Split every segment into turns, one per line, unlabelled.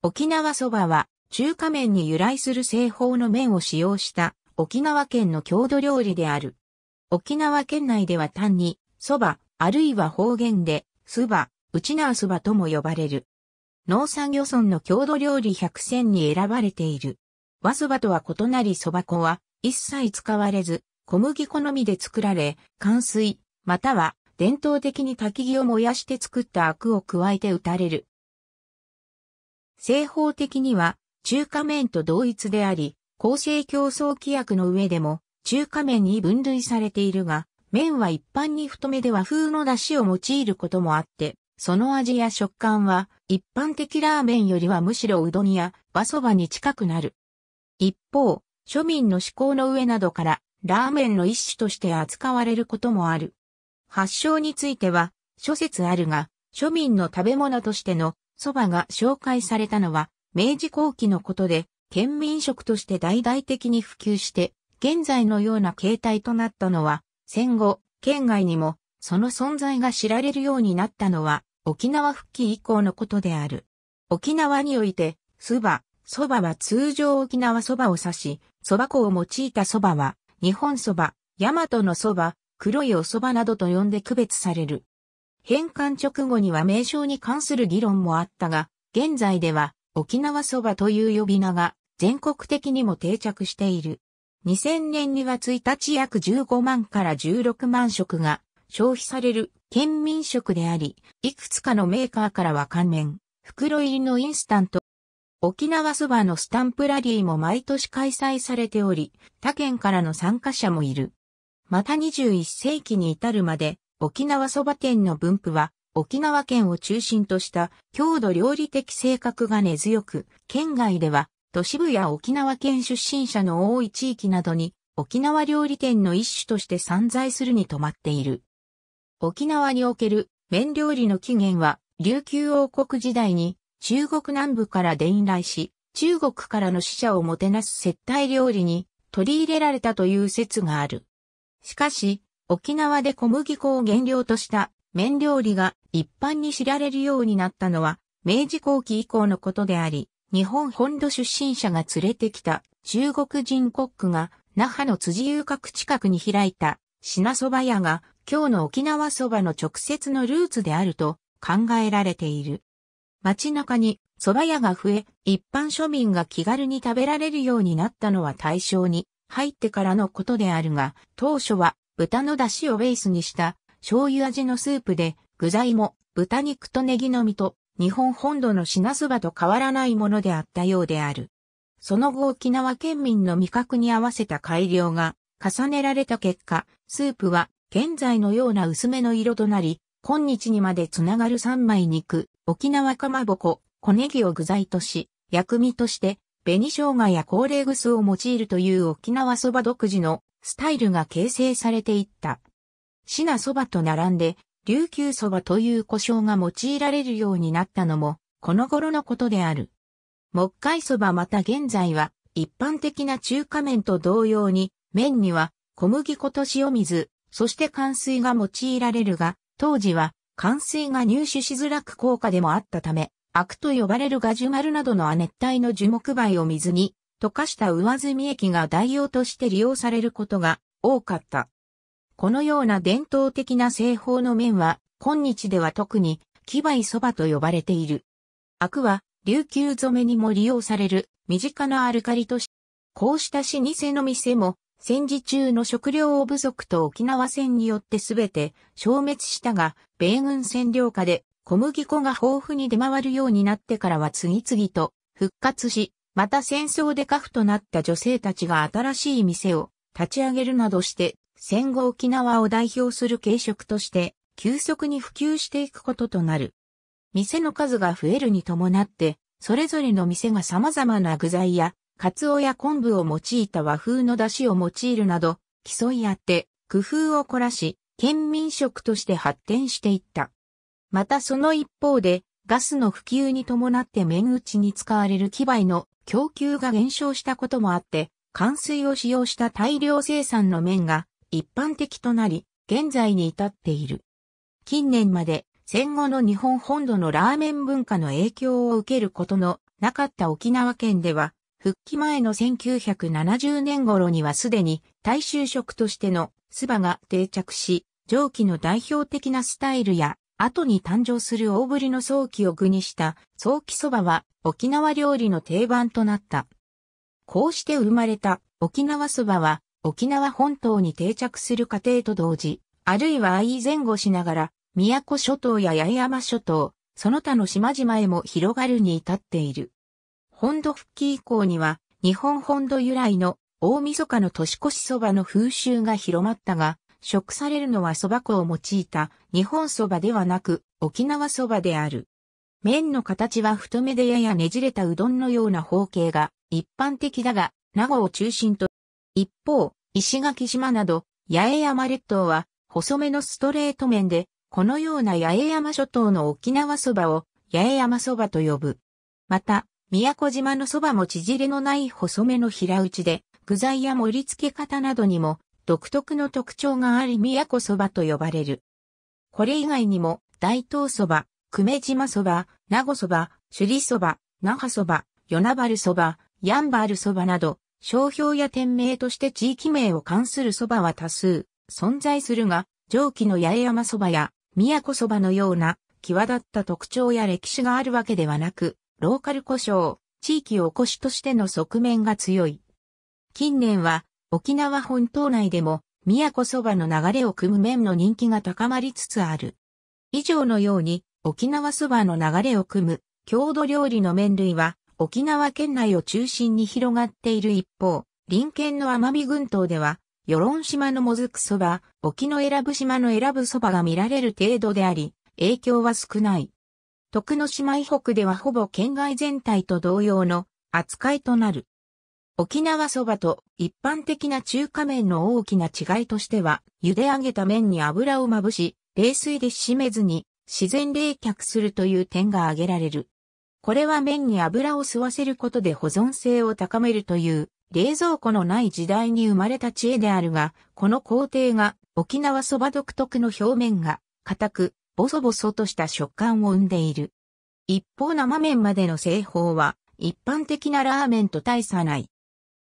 沖縄そばは中華麺に由来する製法の麺を使用した沖縄県の郷土料理である。沖縄県内では単にそばあるいは方言でそば、うちなそばとも呼ばれる。農産漁村の郷土料理100選に選ばれている。和そばとは異なりそば粉は一切使われず小麦粉のみで作られ、乾水または伝統的に焚き木を燃やして作ったアクを加えて打たれる正法的には中華麺と同一であり、公正競争規約の上でも中華麺に分類されているが、麺は一般に太めで和風の出汁を用いることもあって、その味や食感は一般的ラーメンよりはむしろうどんや和そばに近くなる。一方、庶民の思考の上などからラーメンの一種として扱われることもある。発祥については諸説あるが、庶民の食べ物としての蕎麦が紹介されたのは、明治後期のことで、県民食として大々的に普及して、現在のような形態となったのは、戦後、県外にも、その存在が知られるようになったのは、沖縄復帰以降のことである。沖縄において、蕎麦、蕎麦は通常沖縄蕎麦を指し、蕎麦粉を用いた蕎麦は、日本蕎麦、大和の蕎麦、黒いお蕎麦などと呼んで区別される。返還直後には名称に関する議論もあったが、現在では沖縄そばという呼び名が全国的にも定着している。2000年には1日約15万から16万食が消費される県民食であり、いくつかのメーカーからは関連、袋入りのインスタント、沖縄そばのスタンプラリーも毎年開催されており、他県からの参加者もいる。また21世紀に至るまで、沖縄そば店の分布は、沖縄県を中心とした郷土料理的性格が根強く、県外では都市部や沖縄県出身者の多い地域などに沖縄料理店の一種として散在するに止まっている。沖縄における麺料理の起源は琉球王国時代に中国南部から伝来し、中国からの死者をもてなす接待料理に取り入れられたという説がある。しかし、沖縄で小麦粉を原料とした麺料理が一般に知られるようになったのは明治後期以降のことであり、日本本土出身者が連れてきた中国人コックが那覇の辻遊郭近くに開いた品蕎麦屋が今日の沖縄蕎麦の直接のルーツであると考えられている。街中に蕎麦屋が増え、一般庶民が気軽に食べられるようになったのは対象に入ってからのことであるが、当初は豚の出汁をベースにした醤油味のスープで、具材も豚肉とネギの実と日本本土の品そばと変わらないものであったようである。その後沖縄県民の味覚に合わせた改良が重ねられた結果、スープは現在のような薄めの色となり、今日にまでつながる三枚肉、沖縄かまぼこ、小ネギを具材とし、薬味として、紅生姜や高齢ぐすを用いるという沖縄そば独自のスタイルが形成されていった。品蕎そばと並んで、琉球そばという呼称が用いられるようになったのも、この頃のことである。木海そばまた現在は、一般的な中華麺と同様に、麺には小麦粉と塩水、そして乾水が用いられるが、当時は乾水が入手しづらく効果でもあったため、悪と呼ばれるガジュマルなどの亜熱帯の樹木灰を水に溶かした上積み液が代用として利用されることが多かった。このような伝統的な製法の麺は、今日では特に、木灰蕎麦と呼ばれている。アクは、琉球染めにも利用される、身近なアルカリとして、こうした老舗の店も、戦時中の食料不足と沖縄戦によって全て消滅したが、米軍占領下で小麦粉が豊富に出回るようになってからは次々と復活し、また戦争で家父となった女性たちが新しい店を立ち上げるなどして、戦後沖縄を代表する軽食として、急速に普及していくこととなる。店の数が増えるに伴って、それぞれの店が様々な具材や、カツオや昆布を用いた和風の出汁を用いるなど、競い合って、工夫を凝らし、県民食として発展していった。またその一方で、ガスの普及に伴って麺打ちに使われる機媒の供給が減少したこともあって、冠水を使用した大量生産の面が一般的となり、現在に至っている。近年まで戦後の日本本土のラーメン文化の影響を受けることのなかった沖縄県では、復帰前の1970年頃にはすでに大衆食としてのスバが定着し、上記の代表的なスタイルや後に誕生する大ぶりの早期を具にした早期そばは沖縄料理の定番となった。こうして生まれた沖縄そばは沖縄本島に定着する過程と同時、あるいは相前後しながら、宮古諸島や八重山諸島、その他の島々へも広がるに至っている。本土復帰以降には、日本本土由来の大晦日の年越しそばの風習が広まったが、食されるのは蕎麦粉を用いた日本蕎麦ではなく沖縄蕎麦である。麺の形は太めでややねじれたうどんのような方形が一般的だが、名護を中心と。一方、石垣島など八重山列島は細めのストレート麺で、このような八重山諸島の沖縄蕎麦を八重山蕎麦と呼ぶ。また、宮古島の蕎麦も縮れのない細めの平打ちで、具材や盛り付け方などにも独特の特徴があり宮古そばと呼ばれる。これ以外にも、大東そば、久米島そば、名護そば、首里そば、那覇そば、与那原そば、ヤンバルそばなど、商標や店名として地域名を関するそばは多数存在するが、上記の八重山そばや宮古そばのような際立った特徴や歴史があるわけではなく、ローカル故障、地域おこしとしての側面が強い。近年は沖縄本島内でも、宮古そばの流れを組む麺の人気が高まりつつある。以上のように、沖縄そばの流れを組む、郷土料理の麺類は、沖縄県内を中心に広がっている一方、隣県の奄美群島では、与論島のもずくそば、沖の選ぶ島の選ぶそばが見られる程度であり、影響は少ない。徳之島以北ではほぼ県外全体と同様の扱いとなる。沖縄そばと一般的な中華麺の大きな違いとしては、茹で上げた麺に油をまぶし、冷水で締めずに自然冷却するという点が挙げられる。これは麺に油を吸わせることで保存性を高めるという冷蔵庫のない時代に生まれた知恵であるが、この工程が沖縄そば独特の表面が硬く、ボソボソとした食感を生んでいる。一方生麺までの製法は一般的なラーメンと大差ない。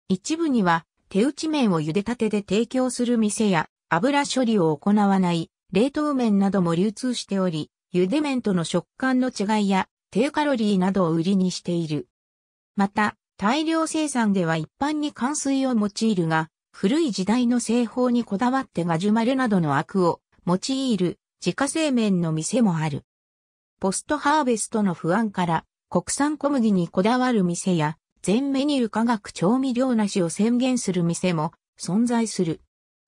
一部には手打ち麺を茹でたてで提供する店や油処理を行わない冷凍麺なども流通しており、茹で麺との食感の違いや低カロリーなどを売りにしている。また、大量生産では一般に乾水を用いるが、古い時代の製法にこだわってガジュマルなどのアクを用いる自家製麺の店もある。ポストハーベストの不安から国産小麦にこだわる店や全メニュー化学調味料なしを宣言する店も存在する。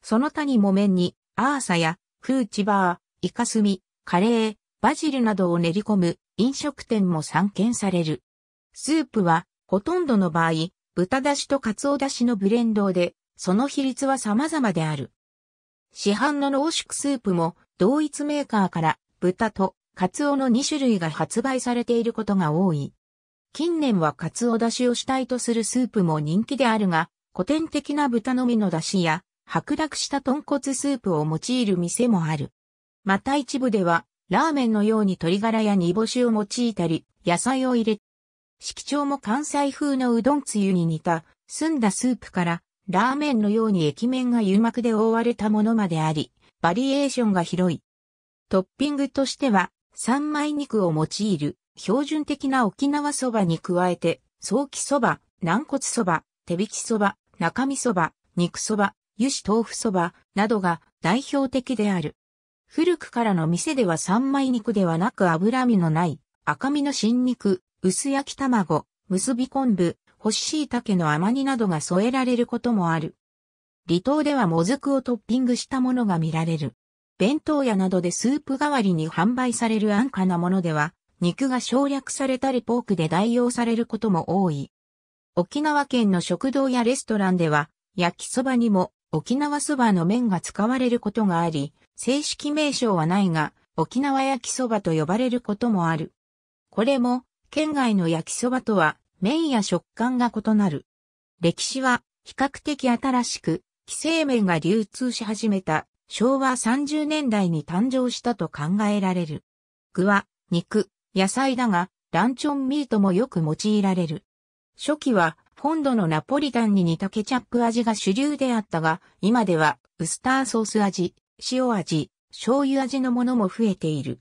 その他にも麺に、アーサや、フーチバー、イカスミ、カレー、バジルなどを練り込む飲食店も散見される。スープは、ほとんどの場合、豚だしとカツオだしのブレンドで、その比率は様々である。市販の濃縮スープも、同一メーカーから豚とカツオの2種類が発売されていることが多い。近年はカツオ出汁を主体とするスープも人気であるが、古典的な豚のみの出汁や、白濁した豚骨スープを用いる店もある。また一部では、ラーメンのように鶏ガラや煮干しを用いたり、野菜を入れ、色調も関西風のうどんつゆに似た、澄んだスープから、ラーメンのように液面が油膜で覆われたものまであり、バリエーションが広い。トッピングとしては、三枚肉を用いる、標準的な沖縄そばに加えて、早期そば、軟骨そば、手引きそば、中身そば、肉そば、油脂豆腐そばなどが代表的である。古くからの店では三枚肉ではなく脂身のない赤身の新肉、薄焼き卵、結び昆布、干し椎茸の甘煮などが添えられることもある。離島ではもずくをトッピングしたものが見られる。弁当屋などでスープ代わりに販売される安価なものでは肉が省略されたりポークで代用されることも多い。沖縄県の食堂やレストランでは、焼きそばにも沖縄そばの麺が使われることがあり、正式名称はないが、沖縄焼きそばと呼ばれることもある。これも、県外の焼きそばとは、麺や食感が異なる。歴史は、比較的新しく、既成麺が流通し始めた、昭和30年代に誕生したと考えられる。具は、肉、野菜だが、ランチョンミートもよく用いられる。初期は、本土のナポリタンに似たケチャップ味が主流であったが、今では、ウスターソース味、塩味、醤油味のものも増えている。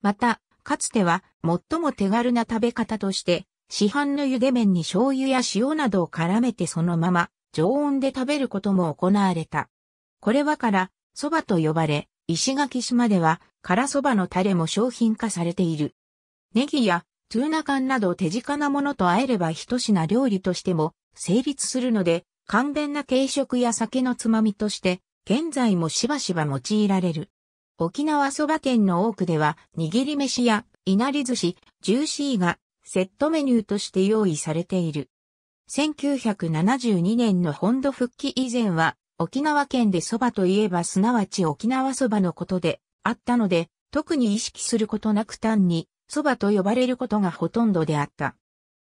また、かつては、最も手軽な食べ方として、市販の茹で麺に醤油や塩などを絡めてそのまま、常温で食べることも行われた。これはから、蕎麦と呼ばれ、石垣島では、辛蕎麦のタレも商品化されている。ネギやトゥーナ缶など手近なものと和えれば一品料理としても成立するので、簡便な軽食や酒のつまみとして、現在もしばしば用いられる。沖縄そば店の多くでは、握り飯やいなり寿司、ジューシーがセットメニューとして用意されている。1972年の本土復帰以前は、沖縄県でそばといえばすなわち沖縄そばのことであったので、特に意識することなく単に蕎麦と呼ばれることがほとんどであった。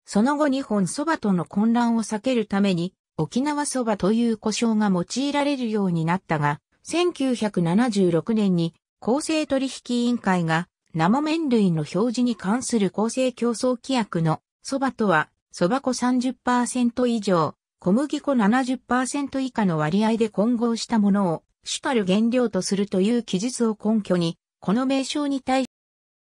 その後日本蕎麦との混乱を避けるために、沖縄蕎麦という呼称が用いられるようになったが、1976年に公正取引委員会が生麺類の表示に関する公正競争規約の蕎麦とは蕎麦粉30%以上、小麦粉70%以下の割合で混合したものを主たる原料とするという記述を根拠に、この名称に対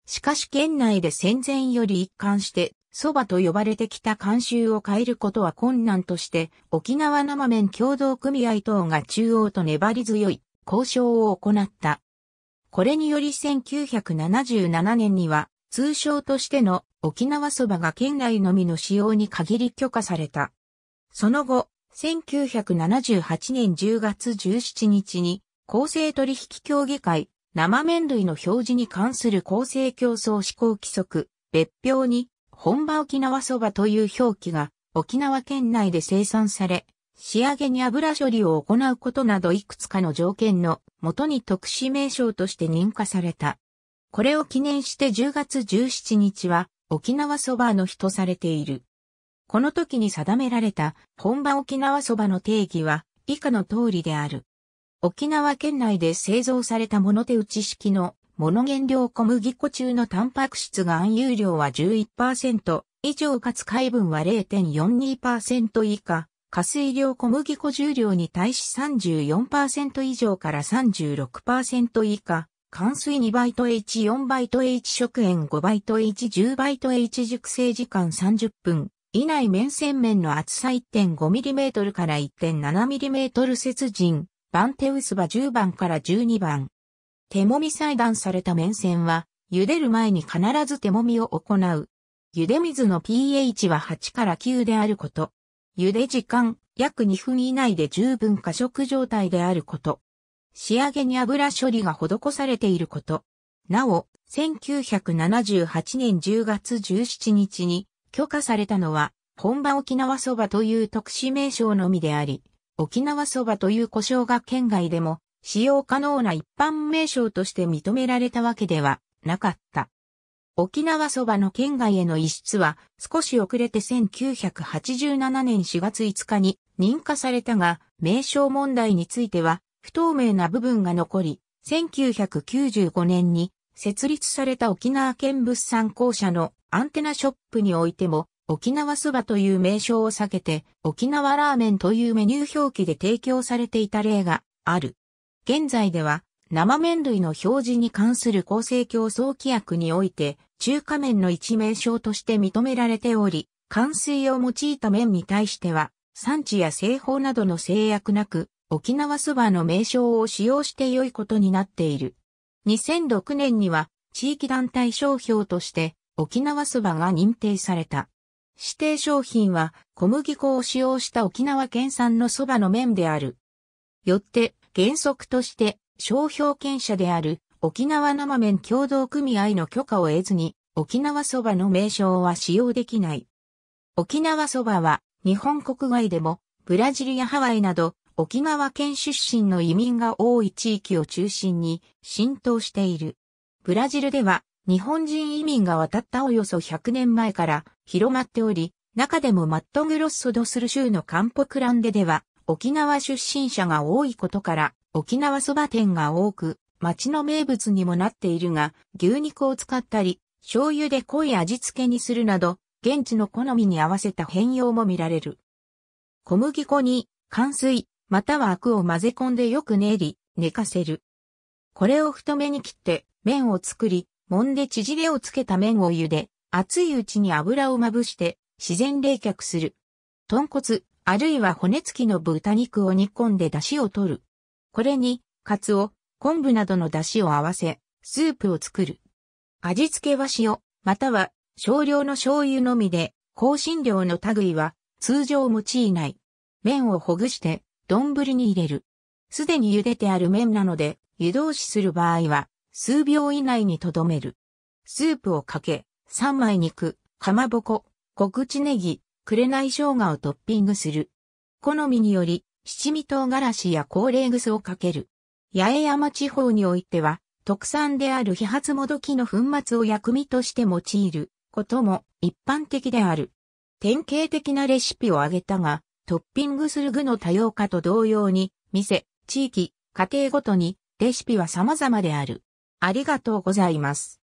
しかし県内で戦前より一貫して蕎麦と呼ばれてきた慣習を変えることは困難として、沖縄生麺共同組合等が中央と粘り強い交渉を行った。これにより1977年には、通称としての沖縄そばが県内のみの使用に限り許可された。その後、1978年10月17日に、公正取引協議会生麺類の表示に関する公正競争施行規則、別表に、本場沖縄そばという表記が、沖縄県内で生産され、仕上げに油処理を行うことなどいくつかの条件のもとに特殊名称として認可された。これを記念して10月17日は沖縄そばの日とされている。この時に定められた本場沖縄そばの定義は以下の通りである。沖縄県内で製造されたモノ手打ち式のモノ原料小麦粉中のタンパク質が含有量は11%以上かつ海分は0.42%以下、加水量小麦粉重量に対し34%以上から36%以下、乾水2倍と H4 倍と H 食塩5倍と H10 倍と H 熟成時間30分以内面線面の厚さ 1.5mm から 1.7mm 切陣。バンテウスは10番から12番。手もみ裁断された面線は、茹でる前に必ず手もみを行う。茹で水の pH は8から9であること。茹で時間、約2分以内で十分過食状態であること。仕上げに油処理が施されていること。なお、1978年10月17日に許可されたのは、本場沖縄そばという特殊名称のみであり、沖縄そばという呼称が県外でも使用可能な一般名称として認められたわけではなかった。沖縄そばの県外への移出は少し遅れて1987年4月5日に認可されたが、名称問題については不透明な部分が残り、1995年に設立された沖縄県物産公社のアンテナショップにおいても沖縄そばという名称を避けて、沖縄ラーメンというメニュー表記で提供されていた例がある。現在では、生麺類の表示に関する構成。競争規約において、中華麺の一名称として認められており、乾水を用いた麺に対しては、産地や製法などの制約なく、沖縄そばの名称を使用して良いことになっている。2006年には、地域団体商標として、沖縄そばが認定された。指定商品は小麦粉を使用した沖縄県産の蕎麦の麺である。よって原則として商標権者である沖縄生麺共同組合の許可を得ずに沖縄蕎麦の名称は使用できない。沖縄蕎麦は日本国外でもブラジルやハワイなど沖縄県出身の移民が多い地域を中心に浸透している。ブラジルでは日本人移民が渡ったおよそ100年前から広まっており、中でもマットグロッソドスル州のカンポクランデでは、沖縄出身者が多いことから、沖縄そば店が多く、町の名物にもなっているが、牛肉を使ったり、醤油で濃い味付けにするなど、現地の好みに合わせた変容も見られる。小麦粉に、乾水、またはアクを混ぜ込んでよく練り、寝かせる。これを太めに切って、麺を作り、もんで縮れをつけた麺を茹で、熱いうちに油をまぶして自然冷却する。豚骨、あるいは骨付きの豚肉を煮込んで出汁を取る。これに、カツオ、昆布などの出汁を合わせ、スープを作る。味付けは塩、または少量の醤油のみで、香辛料の類は通常用いない。麺をほぐして、丼に入れる。すでに茹でてある麺なので、湯通しする場合は、数秒以内にとどめる。スープをかけ、三枚肉、かまぼこ、小口ネギ、紅生姜をトッピングする。好みにより、七味唐辛子や高ぐすをかける。八重山地方においては、特産である飛発もどきの粉末を薬味として用いることも一般的である。典型的なレシピを挙げたが、トッピングする具の多様化と同様に、店、地域、家庭ごとにレシピは様々である。ありがとうございます。